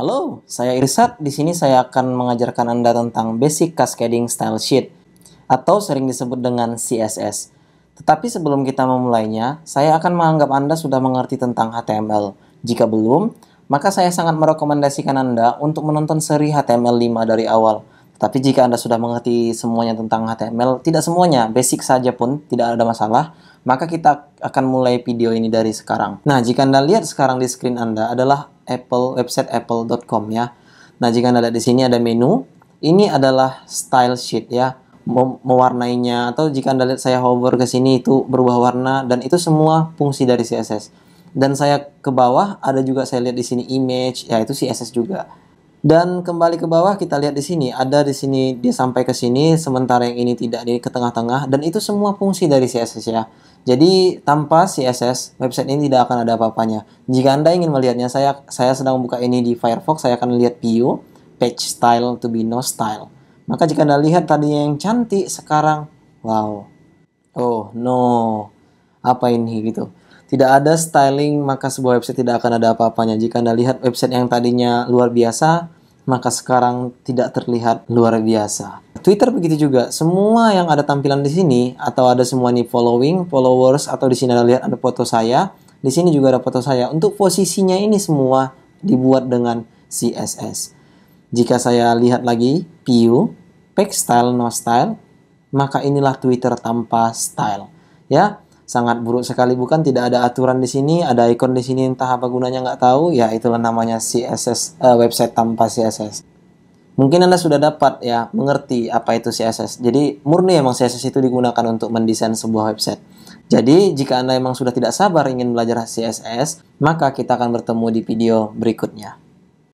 Halo, saya Irsat. Di sini saya akan mengajarkan Anda tentang basic cascading style sheet atau sering disebut dengan CSS. Tetapi sebelum kita memulainya, saya akan menganggap Anda sudah mengerti tentang HTML. Jika belum, maka saya sangat merekomendasikan Anda untuk menonton seri HTML5 dari awal. Tetapi jika Anda sudah mengerti semuanya tentang HTML, tidak semuanya, basic saja pun tidak ada masalah, maka kita akan mulai video ini dari sekarang. Nah, jika Anda lihat sekarang di screen Anda adalah Apple website apple.com ya. Nah, jika Anda lihat di sini ada menu, ini adalah style sheet ya, Mem mewarnainya atau jika Anda lihat saya hover ke sini itu berubah warna dan itu semua fungsi dari CSS. Dan saya ke bawah ada juga saya lihat di sini image, yaitu CSS juga. Dan kembali ke bawah kita lihat di sini ada di sini dia sampai ke sini sementara yang ini tidak di ke tengah-tengah dan itu semua fungsi dari CSS ya. Jadi tanpa CSS website ini tidak akan ada apa-apanya. Jika Anda ingin melihatnya saya saya sedang buka ini di Firefox saya akan lihat view page style to be no style. Maka jika Anda lihat tadi yang cantik sekarang wow. Oh no. Apa ini gitu tidak ada styling maka sebuah website tidak akan ada apa-apanya. Jika Anda lihat website yang tadinya luar biasa, maka sekarang tidak terlihat luar biasa. Twitter begitu juga. Semua yang ada tampilan di sini atau ada semua nih following, followers atau di sini ada lihat ada foto saya, di sini juga ada foto saya. Untuk posisinya ini semua dibuat dengan CSS. Jika saya lihat lagi PU, pack style no style, maka inilah Twitter tanpa style. Ya, sangat buruk sekali bukan tidak ada aturan di sini ada ikon di sini entah apa gunanya nggak tahu ya itulah namanya CSS uh, eh, website tanpa CSS mungkin anda sudah dapat ya mengerti apa itu CSS jadi murni emang CSS itu digunakan untuk mendesain sebuah website jadi jika anda emang sudah tidak sabar ingin belajar CSS maka kita akan bertemu di video berikutnya